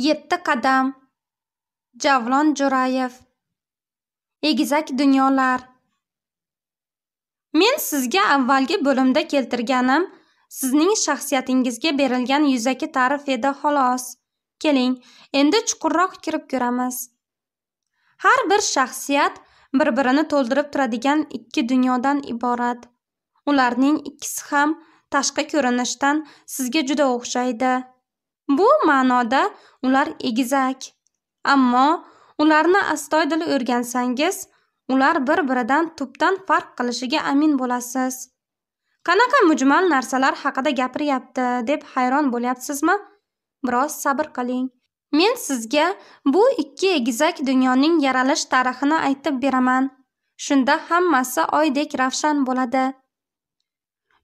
yetti qadam javlon jo'rayev egizak dunyolar men sizga avvalgi bo'limda keltirganim sizning shaxsiyatingizga berilgan yuzaki ta'rif edi xolos keling endi chuqurroq kirib ko'ramiz har bir shaxsiyat bir birini to'ldirib turadigan ikki dunyodan iborat ularning ikkisi ham tashqi ko'rinishdan sizga juda o'xshaydi Bu ma'noda ular egizak. Ammo ularni astoydil o'rgansangiz, ular bir-biridan tubdan farq qilishiga amin bo'lasiz. Qanaqa mujmal narsalar haqida gapiryapti deb hayron bo'lyapsizmi? Biroz sabr qiling. Men sizga bu ikki egizak dunyoning yaralish tarixini aytib beraman. Shunda hammasi oydek ravshan bo'ladi.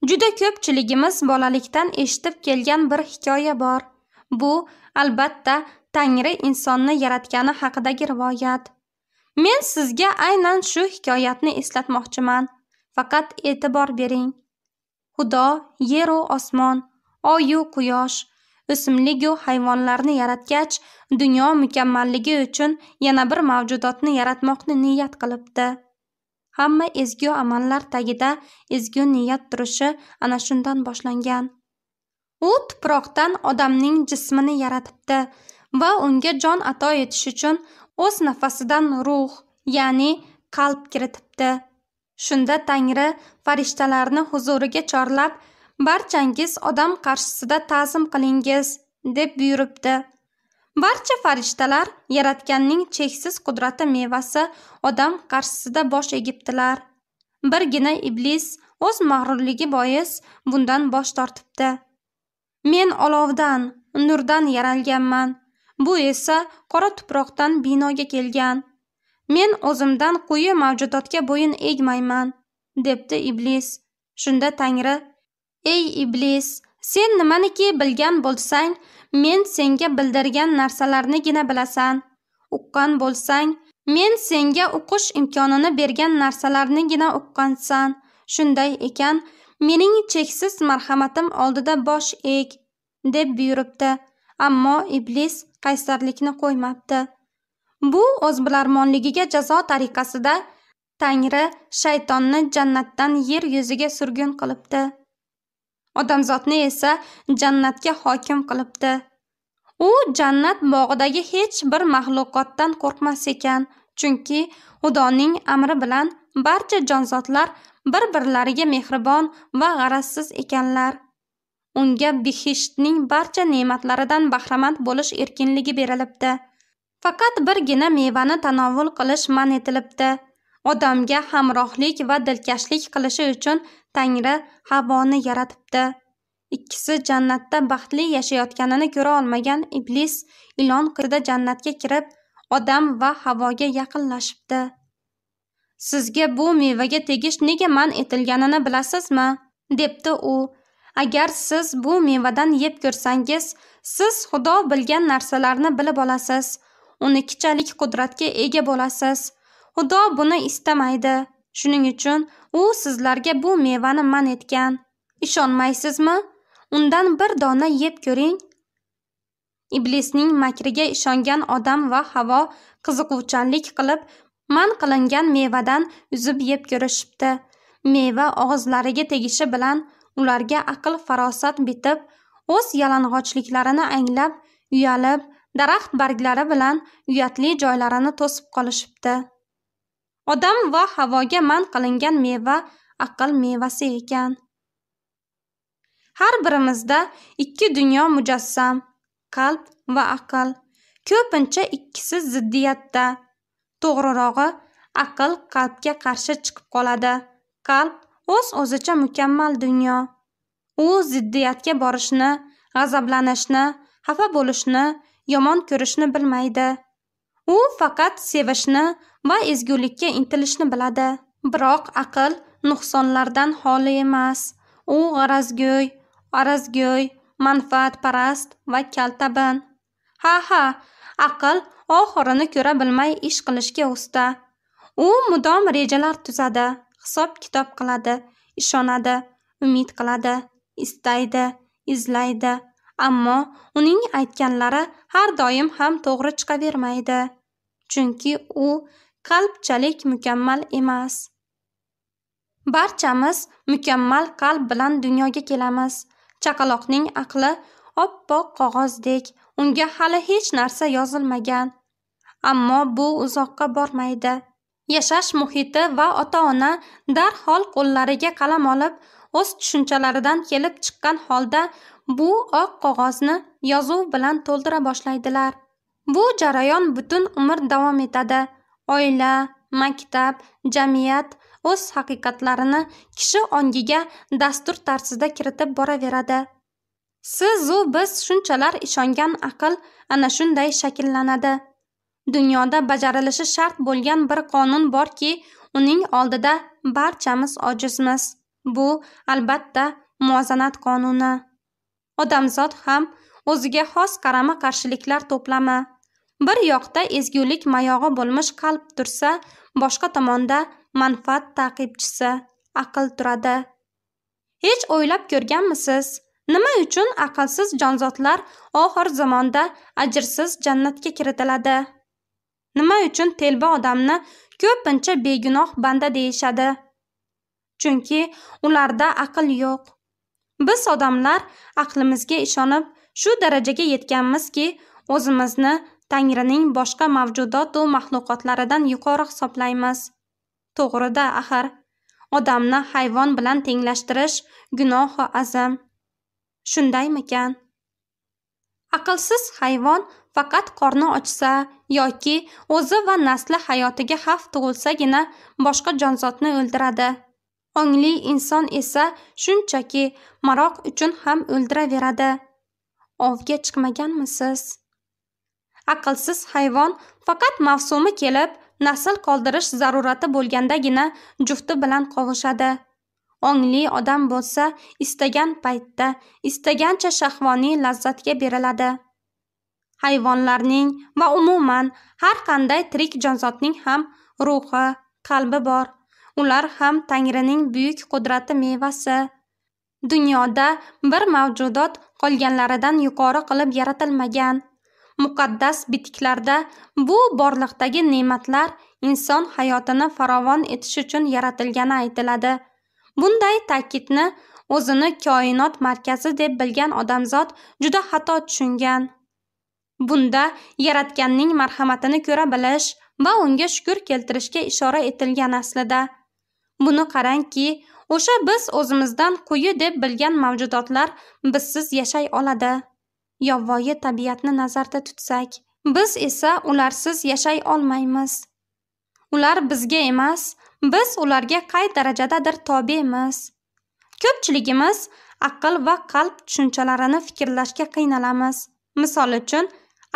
Juda ko'pchiligimiz bolalikdan eshitib kelgan bir hikoya bor. bu albatta tangri insonni yaratgani haqidagi rivoyat men sizga aynan shu hikoyatni eslatmoqchiman faqat e'tibor bering xudo yeru osmon oyu quyosh o'simligu hayvonlarni yaratgach dunyo mukammalligi uchun yana bir mavjudotni yaratmoqni niyat qilibdi hamma ezgu amallar tagida ezgu niyat turishi ana shundan boshlangan u tuproqdan odamning jismini yaratibdi va unga jon ato etish uchun o'z nafasidan ruh ya'ni qalb kiritibdi shunda tangri farishtalarni huzuriga chorlab barchangiz odam qarshisida ta'zim qilingiz deb buyuribdi barcha farishtalar yaratganning cheksiz qudrati mevasi odam qarshisida bosh egibdilar birgina iblis o'z mag'rurligi bois bundan bosh tortibdi Men olovdan, nurdan yaralganman. Bu esa qora tuproqdan binoga kelgan. Men o'zimdan quyi mavjudotga bo'yin egmayman, debdi iblis. Shunda Tangri: "Ey iblis, sen nimaniki bilgan bo'lsang, men senga bildirgan narsalarnigina bilasan. Uqqan bo'lsang, men senga o'qish imkonini bergan narsalarnigina o'qqansan. Shunday ekan, mening cheksiz marhamatim oldida bosh eg deb buyuribdi ammo iblis qaysarlikni qo'ymabdi bu o'zbilarmonligiga jazo tariqasida tangri shaytonni jannatdan yer yuziga surgun qilibdi odamzodni esa jannatga hokim qilibdi u jannat bog'idagi hech bir maxluqotdan qo'rqmas ekan chunki xudoning amri bilan barcha jonzotlar bir-birlariga mehribon va g'arazsiz ekanlar. Unga bihishtning barcha ne'matlaridan bahramand bo'lish erkinligi berilibdi. Faqat birgina mevani tanovul qilish man etilibdi. Odamga hamrohlik va dilkashlik qilishi uchun Tangri havoni yaratibdi. Ikkisi jannatda baxtli yashayotganini ko'ra olmagan iblis ilon qirda jannatga kirib, odam va havoga yaqinlashibdi. sizga bu mevaga tegish nega man etilganini bilasizmi debdi u agar siz bu mevadan yeb ko'rsangiz siz xudo bilgan narsalarni bilib olasiz uni kichalik qudratga ega bo'lasiz xudo buni istamaydi shuning uchun u sizlarga bu mevani man etgan ishonmaysizmi undan bir dona yeb ko'ring iblisning makriga ishongan odam va havo qiziquvchanlik qilib man qilingan mevadan uzib yeb ko'rishibdi meva og'izlariga tegishi bilan ularga aql farosat bitib o'z yalang'ochliklarini anglab uyalib daraxt barglari bilan uyatli joylarini to'sib qolishibdi odam va havoga man qilingan meva aql mevasi ekan har birimizda ikki dunyo mujassam qalb va aql ko'pincha ikkisi ziddiyatda to'g'rirog'i aql qalbga qarshi chiqib qoladi qalb o'z o'zicha mukammal dunyo u ziddiyatga borishni g'azablanishni xafa bo'lishni yomon ko'rishni bilmaydi u faqat sevishni va ezgulikka intilishni biladi biroq aql nuqsonlardan xoli emas u g'arazgo'y arazgo'y manfaatparast va kaltabin ha ha aql oxirini ko'ra bilmay ish qilishga usta u mudom rejalar tuzadi hisob kitob qiladi ishonadi umid qiladi istaydi izlaydi ammo uning aytganlari har doim ham to'g'ri chiqavermaydi chunki u qalbchalik mukammal emas barchamiz mukammal qalb bilan dunyoga kelamiz chaqaloqning aqli oppoq qog'ozdek unga hali hech narsa yozilmagan ammo bu uzoqqa bormaydi yashash muhiti va ota ona darhol qo'llariga qalam olib o'z tushunchalaridan kelib chiqqan holda bu oq qog'ozni yozuv bilan to'ldira boshlaydilar bu jarayon butun umr davom etadi oila maktab jamiyat o'z haqiqatlarini kishi ongiga dastur tarzida kiritib boraveradi sizu biz shunchalar ishongan aql ana shunday shakllanadi dunyoda bajarilishi shart bo'lgan bir qonun borki uning oldida barchamiz ojizmiz bu albatta muvozanat qonuni odamzod ham o'ziga xos qarama qarshiliklar to'plami bir yoqda ezgulik mayog'i bo'lmish qalb tursa boshqa tomonda manfaat taqibchisi aql turadi hech o'ylab ko'rganmisiz nima uchun aqlsiz jonzotlar oxir zamonda ajrsiz jannatga kiritiladi nima uchun telba odamni ko'pincha begunoh banda deyishadi chunki ularda aql yo'q biz odamlar aqlimizga ishonib shu darajaga yetganmizki o'zimizni tangrining boshqa mavjudotu mahluqotlaridan yuqori hisoblaymiz to'g'rida axir odamni hayvon bilan tenglashtirish gunohi azam shundaymikan aqlsiz hayvon faqat qorni ochsa yoki o'zi va nasli hayotiga xavf tug'ilsagina boshqa jonzotni o'ldiradi ongli inson esa shunchaki maroq uchun ham o'ldiraveradi ovga chiqmaganmisiz aqlsiz hayvon faqat mavsumi kelib nasl qoldirish zarurati bo'lgandagina jufti bilan qovushadi ongli odam bo'lsa istagan paytda istagancha shahvoniy lazzatga beriladi hayvonlarning va umuman har qanday tirik jonzotning ham ruhi qalbi bor ular ham tangrining buyuk qudrati mevasi dunyoda bir mavjudot qolganlaridan yuqori qilib yaratilmagan muqaddas bitiklarda bu borliqdagi ne'matlar inson hayotini farovon etish uchun yaratilgani aytiladi bunday ta'kidni o'zini koinot markazi deb bilgan odamzod juda xato tushungan bunda yaratganning marhamatini ko'ra bilish va unga shukur keltirishga ishora etilgan aslida buni qarangki o'sha biz o'zimizdan quyi deb bilgan mavjudotlar bizsiz yashay oladi yovvoyi tabiatni nazarda tutsak biz esa ularsiz yashay olmaymiz ular bizga emas biz ularga qay darajadadir tobemiz ko'pchiligimiz aql va qalb tushunchalarini fikrlashga qiynalamiz misol uchun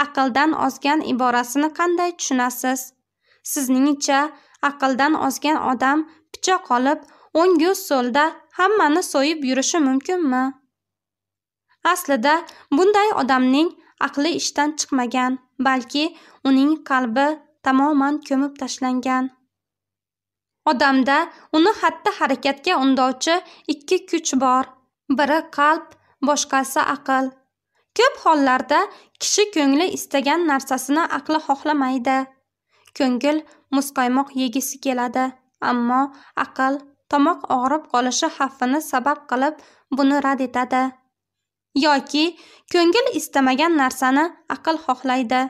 aqldan ozgan iborasini qanday tushunasiz sizningcha aqldan ozgan odam pichoq olib o'ngu so'lda hammani so'yib yurishi mumkinmi aslida bunday odamning aqli ishdan chiqmagan balki uning qalbi tamoman ko'mib tashlangan odamda uni xatti harakatga undovchi ikki kuch bor biri qalb boshqasi aql ko'p hollarda kishi ko'ngli istagan narsasini aqli xohlamaydi ko'ngil muzqaymoq yegisi keladi ammo aql tomoq og'rib qolishi xavfini sabab qilib buni rad etadi yoki ko'ngil istamagan narsani aql xohlaydi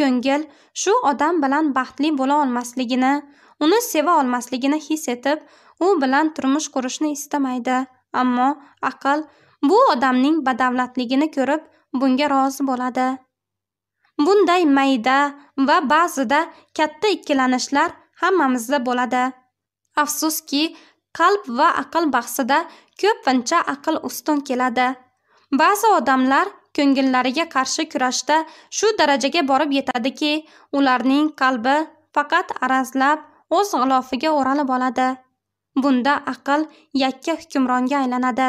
ko'ngil shu odam bilan baxtli bo'la olmasligini uni seva olmasligini his etib u bilan turmush qurishni istamaydi ammo aql bu odamning badavlatligini ko'rib bunga rozi bo'ladi bunday mayda va ba'zida katta ikkilanishlar hammamizda bo'ladi afsuski qalb va aql bahsida ko'pincha aql ustun keladi ba'zi odamlar ko'ngillariga qarshi kurashda shu darajaga borib yetadiki ularning qalbi faqat arazlab o'z g'ilofiga o'ralib oladi bunda aql yakka hukmronga aylanadi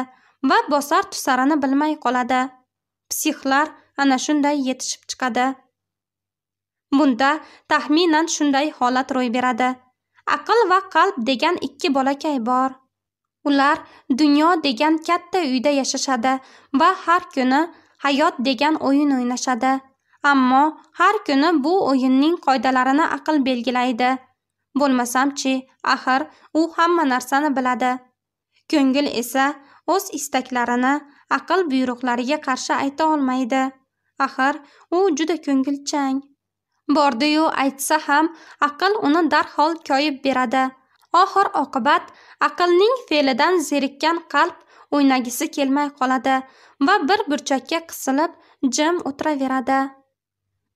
va bosar tusarini bilmay qoladi psixlar ana shunday yetishib chiqadi bunda taxminan shunday holat ro'y beradi aql va qalb degan ikki bolakay bor ular dunyo degan katta uyda yashashadi va har kuni hayot degan o'yin o'ynashadi ammo har kuni bu o'yinning qoidalarini aql belgilaydi bo'lmasamchi axir u hamma narsani biladi ko'ngil esa o'z istaklarini aql buyruqlariga qarshi ayta olmaydi axir u juda ko'ngilchang bordiyu aytsa ham aql uni darhol koyib beradi oxir oqibat aqlning fe'lidan zerikkan qalb o'ynagisi kelmay qoladi va bir burchakka qisilib jim o'tiraveradi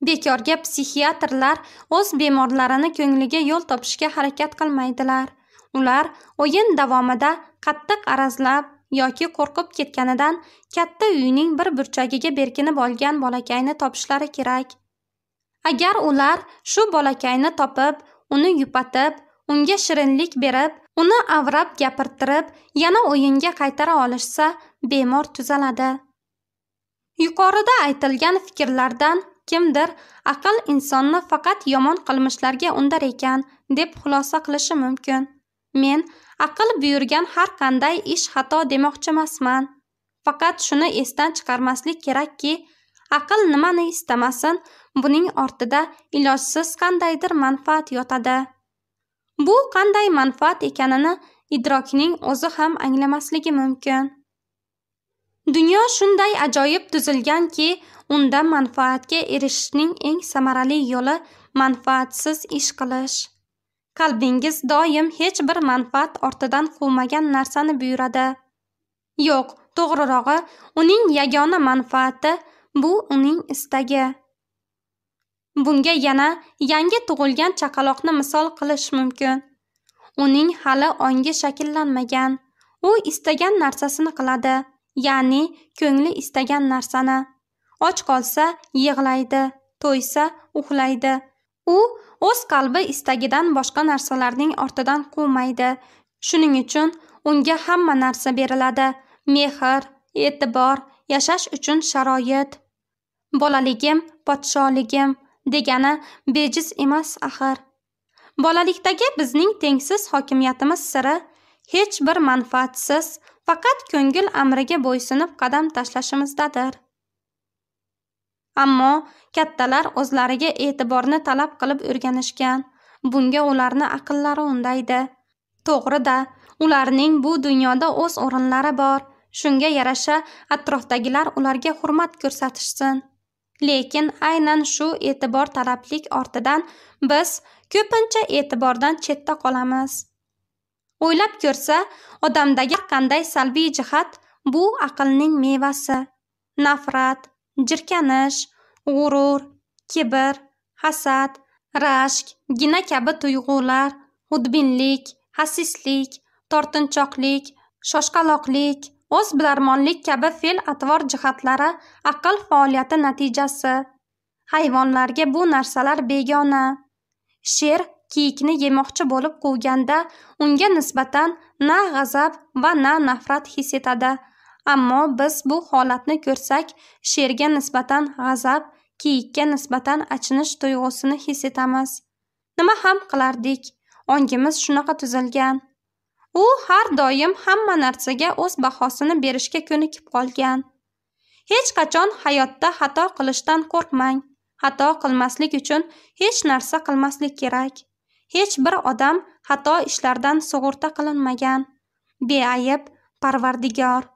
bekorga psixiatrlar o'z bemorlarini ko'ngliga yo'l topishga harakat qilmaydilar ular o'yin davomida qattiq arazlab yoki qo'rqib ketganidan katta uyning bir burchagiga berkinib olgan bolakayni topishlari kerak agar ular shu bolakayni topib uni yupatib unga shirinlik berib uni avrab gapirtirib yana o'yinga qaytara olishsa bemor tuzaladi yuqorida aytilgan fikrlardan kimdir aql insonni faqat yomon qilmishlarga undar ekan deb xulosa qilishi mumkin men aql buyurgan har qanday ish xato demoqchi emasman faqat shuni esdan chiqarmaslik kerakki aql nimani istamasin buning ortida ilojsiz qandaydir manfaat yotadi bu qanday manfaat ekanini idrokning o'zi ham anglamasligi mumkin dunyo shunday ajoyib tuzilganki unda manfaatga erishishning eng samarali yo'li manfaatsiz ish qilish qalbingiz doim hech bir manfaat ortidan quvmagan narsani buyuradi yo'q to'g'rirog'i uning yagona manfaati bu uning istagi bunga yana yangi tug'ilgan chaqaloqni misol qilish mumkin uning hali ongi shakllanmagan u istagan narsasini qiladi ya'ni ko'ngli istagan narsani och qolsa yig'laydi to'ysa uxlaydi u o'z qalbi istagidan boshqa narsalarning ortidan quvmaydi shuning uchun unga hamma narsa beriladi mehr e'tibor yashash uchun sharoit bolaligim podsholigim degani bejiz emas axir bolalikdagi bizning tengsiz hokimiyatimiz siri hech bir manfaatsiz faqat ko'ngil amriga bo'ysunib qadam tashlashimizdadir ammo kattalar o'zlariga e'tiborni talab qilib o'rganishgan bunga ularni aqllari undaydi to'g'rida ularning bu dunyoda o'z o'rinlari bor shunga yarasha atrofdagilar ularga hurmat ko'rsatishsin lekin aynan shu e'tibor talablik ortidan biz ko'pincha e'tibordan chetda qolamiz o'ylab ko'rsa odamdagi qanday salbiy jihat bu aqlning mevasi nafrat jirkanish g'urur kibr hasad rashk gina kabi tuyg'ular xudbinlik hasislik tortinchoqlik shoshqaloqlik o'z bilarmonlik kabi fe'l atvor jihatlari aql faoliyati natijasi hayvonlarga bu narsalar begona sher kiyikni yemoqchi bo'lib quvganda unga nisbatan na g'azab va na nafrat his etadi ammo biz bu holatni ko'rsak sherga nisbatan g'azab kiyikka nisbatan achinish tuyg'usini his etamiz nima ham qilardik ongimiz shunaqa tuzilgan u har doim hamma narsaga o'z bahosini berishga ko'nikib qolgan hech qachon hayotda xato qilishdan qo'rqmang xato qilmaslik uchun hech narsa qilmaslik kerak hech bir odam xato ishlardan sug'urta qilinmagan beayb parvardigor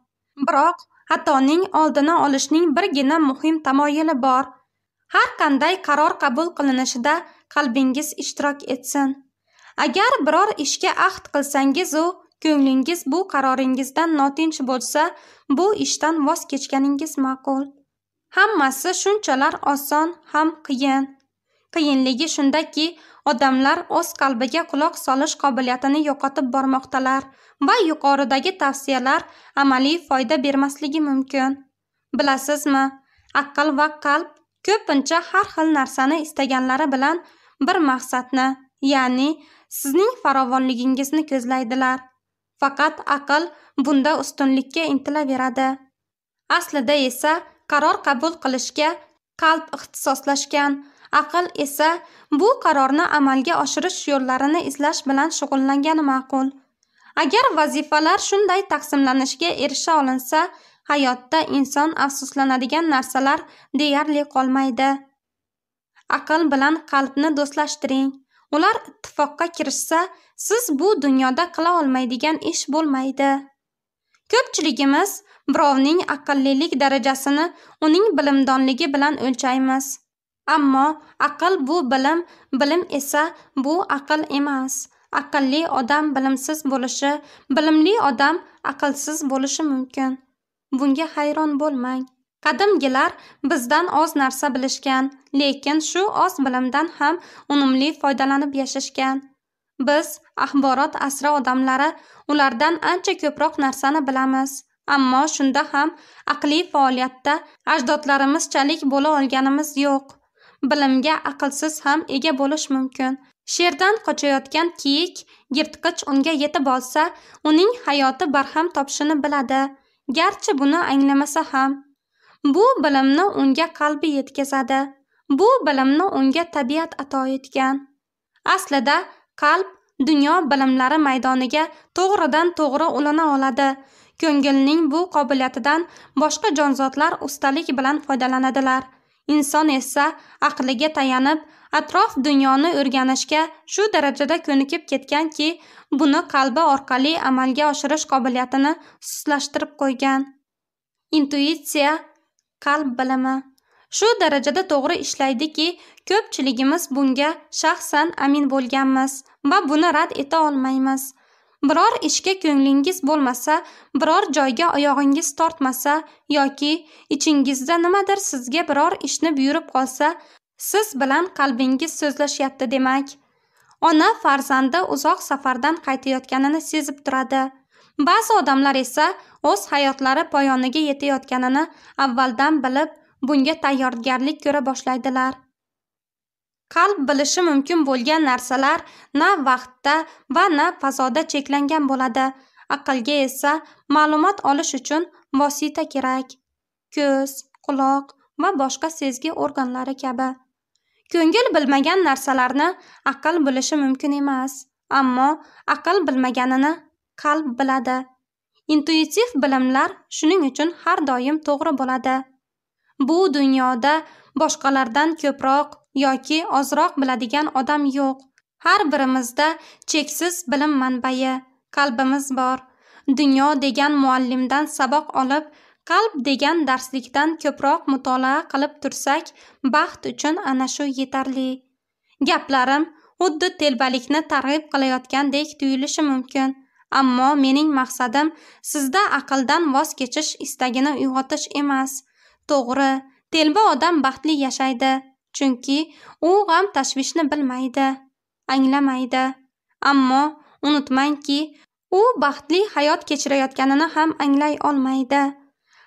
biroq xatoning oldini olishning birgina muhim tamoyili bor har qanday qaror qabul qilinishida qalbingiz ishtirok etsin agar biror ishga ahd qilsangiz u ko'nglingiz bu qaroringizdan notinch bo'lsa bu ishdan voz kechganingiz ma'qul hammasi shunchalar oson ham qiyin Qiyinligi shundaki, odamlar o'z qalbiga quloq solish qobiliyatini yo'qotib bormoqdalar va yuqoridagi tavsiyalar amaliy foyda bermasligi mumkin. Bilasizmi, aql va qalb ko'pincha har xil narsani istaganlari bilan bir maqsadni, ya'ni sizning farovonligingizni ko'zlaydilar. Faqat aql bunda ustunlikka intilaveradi. Aslida esa qaror qabul qilishga qalb ixtisoslashgan aql esa bu qarorni amalga oshirish yo'llarini izlash bilan shug'ullangani ma'qul agar vazifalar shunday taqsimlanishiga erisha olinsa hayotda inson afsuslanadigan narsalar deyarli qolmaydi aql bilan qalbni do'stlashtiring ular ittifoqqa kirishsa siz bu dunyoda qila olmaydigan ish bo'lmaydi ko'pchiligimiz birovning aqllilik darajasini uning bilimdonligi bilan o'lchaymiz ammo aql bu bilim bilim esa bu aql emas aqlli odam bilimsiz bo'lishi bilimli odam aqlsiz bo'lishi mumkin bunga hayron bo'lmang qadimgilar bizdan oz narsa bilishgan lekin shu oz bilimdan ham unumli foydalanib yashashgan biz axborot asri odamlari ulardan ancha ko'proq narsani bilamiz ammo shunda ham aqliy faoliyatda ajdodlarimizchalik bo'la olganimiz yo'q bilimga aqlsiz ham ega bo'lish mumkin sherdan qochayotgan kiyik yirtqich unga yetib olsa uning hayoti barham topishini biladi garchi buni anglamasa ham bu bilimni unga qalbi yetkazadi bu bilimni unga tabiat ato etgan aslida qalb dunyo bilimlari maydoniga to'g'ridan to'g'ri ulana oladi ko'ngilning bu qobiliyatidan boshqa jonzotlar ustalik bilan foydalanadilar inson esa aqliga tayanib atrof dunyoni o'rganishga shu darajada ko'nikib ketganki buni qalbi orqali amalga oshirish qobiliyatini sustlashtirib qo'ygan intuitsiya qalb bilimi shu darajada to'g'ri ishlaydiki ko'pchiligimiz bunga shaxsan amin bo'lganmiz va buni rad eta olmaymiz biror ishga ko'nglingiz bo'lmasa biror joyga oyog'ingiz tortmasa yoki ichingizda nimadir sizga biror ishni buyurib qolsa siz bilan qalbingiz so'zlashyapti demak ona farzandi uzoq safardan qaytayotganini sezib turadi ba'zi odamlar esa o'z hayotlari poyoniga yetayotganini avvaldan bilib bunga tayyorgarlik ko'ra boshlaydilar qalb bilishi mumkin bo'lgan narsalar na vaqtda va na fazoda cheklangan bo'ladi aqlga esa ma'lumot olish uchun vosita kerak ko'z quloq va boshqa sezgi organlari kabi ko'ngil bilmagan narsalarni aql bilishi mumkin emas ammo aql bilmaganini qalb biladi intuitiv bilimlar shuning uchun har doim to'g'ri bo'ladi bu dunyoda boshqalardan ko'proq yoki ozroq biladigan odam yo'q har birimizda cheksiz bilim manbai qalbimiz bor dunyo degan muallimdan saboq olib qalb degan darslikdan ko'proq mutolaa qilib tursak baxt uchun ana shu yetarli gaplarim xuddi telbalikni targ'ib qilayotgandek tuyulishi mumkin ammo mening maqsadim sizda aqldan voz kechish istagini uyg'otish emas to'g'ri telba odam baxtli yashaydi chunki u g'am tashvishni bilmaydi anglamaydi ammo unutmangki u baxtli hayot kechirayotganini ham anglay olmaydi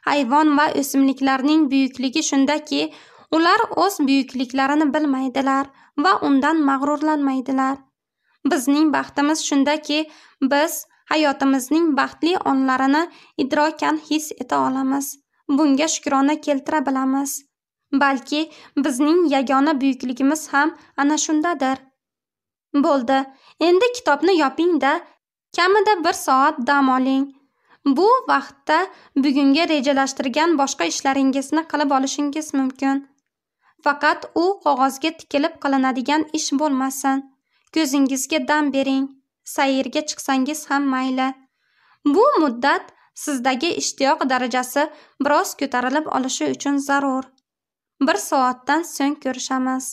hayvon va o'simliklarning buyukligi shundaki ular o'z buyukliklarini bilmaydilar va undan mag'rurlanmaydilar bizning baxtimiz shundaki biz hayotimizning baxtli onlarini idrokan his eta olamiz bunga shukrona keltira bilamiz balki bizning yagona buyukligimiz ham ana shundadir bo'ldi endi kitobni yoping-da, kamida 1 soat dam oling bu vaqtda bugunga rejalashtirgan boshqa ishlaringizni qilib olishingiz mumkin faqat u qog'ozga tikilib qilinadigan ish bo'lmasin ko'zingizga dam bering sayrga chiqsangiz ham mayli bu muddat sizdagi ishtiyoq darajasi biroz ko'tarilib olishi uchun zarur bir soatdan so'ng ko'rishamiz